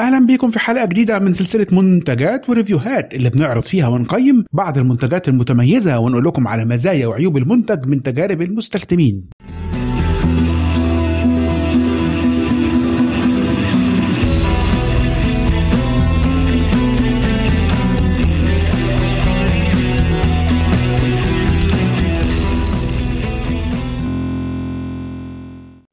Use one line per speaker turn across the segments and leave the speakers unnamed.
اهلا بيكم في حلقه جديده من سلسله منتجات وريفيوهات اللي بنعرض فيها ونقيم بعض المنتجات المتميزه ونقول لكم على مزايا وعيوب المنتج من تجارب المستخدمين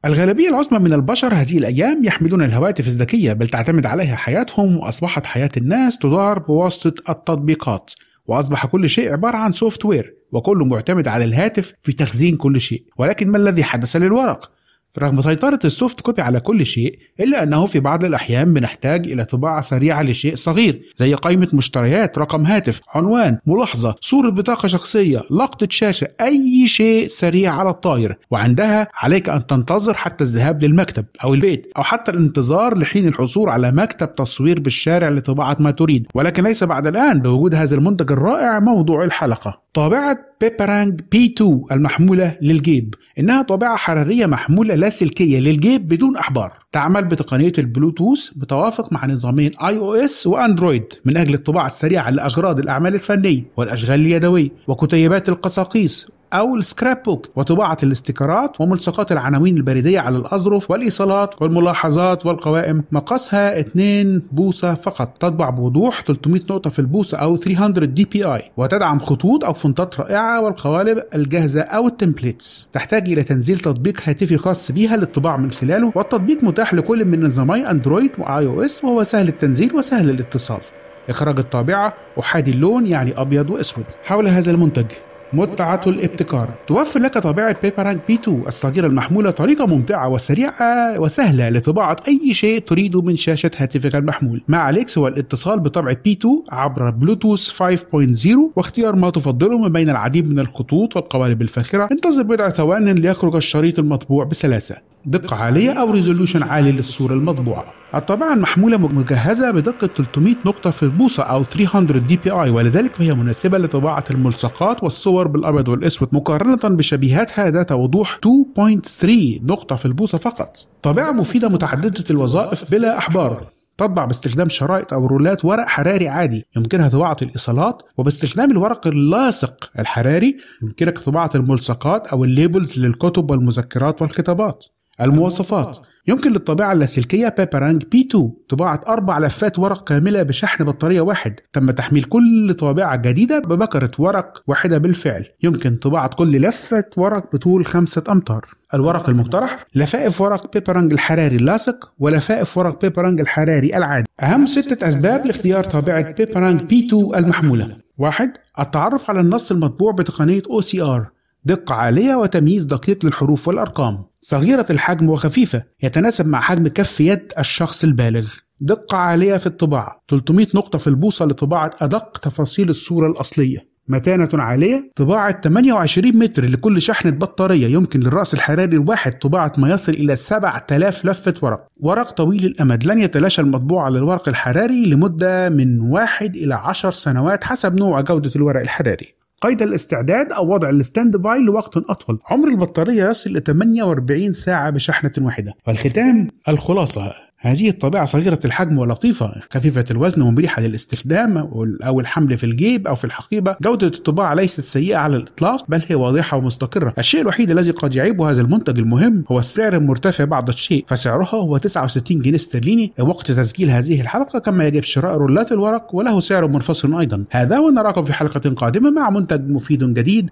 الغالبية العظمى من البشر هذه الأيام يحملون الهواتف الذكية بل تعتمد عليها حياتهم وأصبحت حياة الناس تدار بواسطة التطبيقات وأصبح كل شيء عبارة عن سوفت وير وكله معتمد على الهاتف في تخزين كل شيء ولكن ما الذي حدث للورق؟ رغم سيطرة السوفت كوبي على كل شيء إلا أنه في بعض الأحيان بنحتاج إلى طباعة سريعة لشيء صغير زي قائمة مشتريات رقم هاتف عنوان ملاحظة صورة بطاقة شخصية لقطة شاشة أي شيء سريع على الطاير وعندها عليك أن تنتظر حتى الذهاب للمكتب أو البيت أو حتى الانتظار لحين الحصول على مكتب تصوير بالشارع لطباعة ما تريد ولكن ليس بعد الآن بوجود هذا المنتج الرائع موضوع الحلقة طابعة بيبرانج بي 2 المحمولة للجيب إنها طابعة حرارية محمولة لاسلكية للجيب بدون أحبار تعمل بتقنيه البلوتوث بتوافق مع نظامين اي او اس واندرويد من اجل الطباعه السريعه لاغراض الاعمال الفنيه والاشغال اليدويه وكتيبات القساقيس أو السكراب بوك وطباعة الاستيكرات وملصقات العناوين البريدية على الأظرف والإيصالات والملاحظات والقوائم مقاسها 2 بوصة فقط تطبع بوضوح 300 نقطة في البوصة أو 300 دي بي آي وتدعم خطوط أو فونتات رائعة والقوالب الجاهزة أو التمبليتس تحتاج إلى تنزيل تطبيق هاتفي خاص بها للطباع من خلاله والتطبيق متاح متاح لكل من نظامي اندرويد واي او اس وهو سهل التنزيل وسهل الاتصال اخراج الطابعه احادي اللون يعني ابيض واسود حول هذا المنتج متعة الابتكار توفر لك طابعة بيبرانك بي 2 الصغيرة المحمولة طريقة ممتعة وسريعة وسهلة لطباعة أي شيء تريده من شاشة هاتفك المحمول ما عليك هو الاتصال بطبعة بي 2 عبر بلوتوث 5.0 واختيار ما تفضله من بين العديد من الخطوط والقوالب الفاخرة انتظر بضع ثوان ليخرج الشريط المطبوع بسلاسة دقة عالية أو ريزولوشن عالي للصورة المطبوعة الطابعة المحمولة مجهزة بدقة 300 نقطة في البوصة أو 300 دي بي آي ولذلك فهي مناسبة لطباعة الملصقات والصور بالأبيض والأسود مقارنة بشبيهاتها ذات وضوح 2.3 نقطة في البوصة فقط طابعة مفيدة متعددة الوظائف بلا أحبار تطبع باستخدام شرائط أو رولات ورق حراري عادي يمكنها طباعة الإيصالات وباستخدام الورق اللاصق الحراري يمكنك طباعة الملصقات أو الليبلز للكتب والمذكرات والخطابات المواصفات يمكن للطباعة اللاسلكية بيبرانج بي 2 طباعة أربع لفات ورق كاملة بشحن بطارية واحد تم تحميل كل طابعة جديدة ببكرة ورق واحدة بالفعل يمكن طباعة كل لفة ورق بطول خمسة أمتار الورق المقترح لفائف ورق بيبرانج الحراري اللاصق ولفائف ورق بيبرانج الحراري العادي أهم ستة أسباب لاختيار طابعة بيبرانج بي 2 المحمولة واحد التعرف على النص المطبوع بتقنية OCR دقة عالية وتمييز دقيق للحروف والأرقام صغيرة الحجم وخفيفة يتناسب مع حجم كف يد الشخص البالغ دقة عالية في الطباعة 300 نقطة في البوصة لطباعة أدق تفاصيل الصورة الأصلية متانة عالية طباعة 28 متر لكل شحنة بطارية يمكن للرأس الحراري الواحد طباعة ما يصل إلى 7000 لفة ورق ورق طويل الأمد لن يتلاشى المطبوع على الورق الحراري لمدة من 1 إلى 10 سنوات حسب نوع جودة الورق الحراري قيد الاستعداد أو وضع الستاند باي لوقت أطول عمر البطارية يصل إلى 48 ساعة بشحنة واحدة والختام الخلاصة هذه الطبيعة صغيرة الحجم ولطيفة خفيفة الوزن ومريحة للاستخدام أو الحمل في الجيب أو في الحقيبة جودة الطباعة ليست سيئة على الإطلاق بل هي واضحة ومستقرة الشيء الوحيد الذي قد يعيب هذا المنتج المهم هو السعر المرتفع بعض الشيء فسعرها هو 69 جنيه استرليني وقت تسجيل هذه الحلقة كما يجب شراء رولات الورق وله سعر منفصل أيضا هذا ونراكم في حلقة قادمة مع منتج مفيد جديد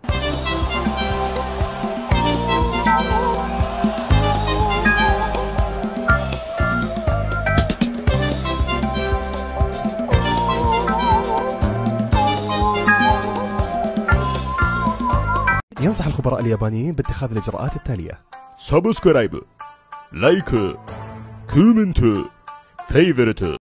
ينصح الخبراء اليابانيين باتخاذ الإجراءات التالية سبسكرايب لايك كومنت فيفورت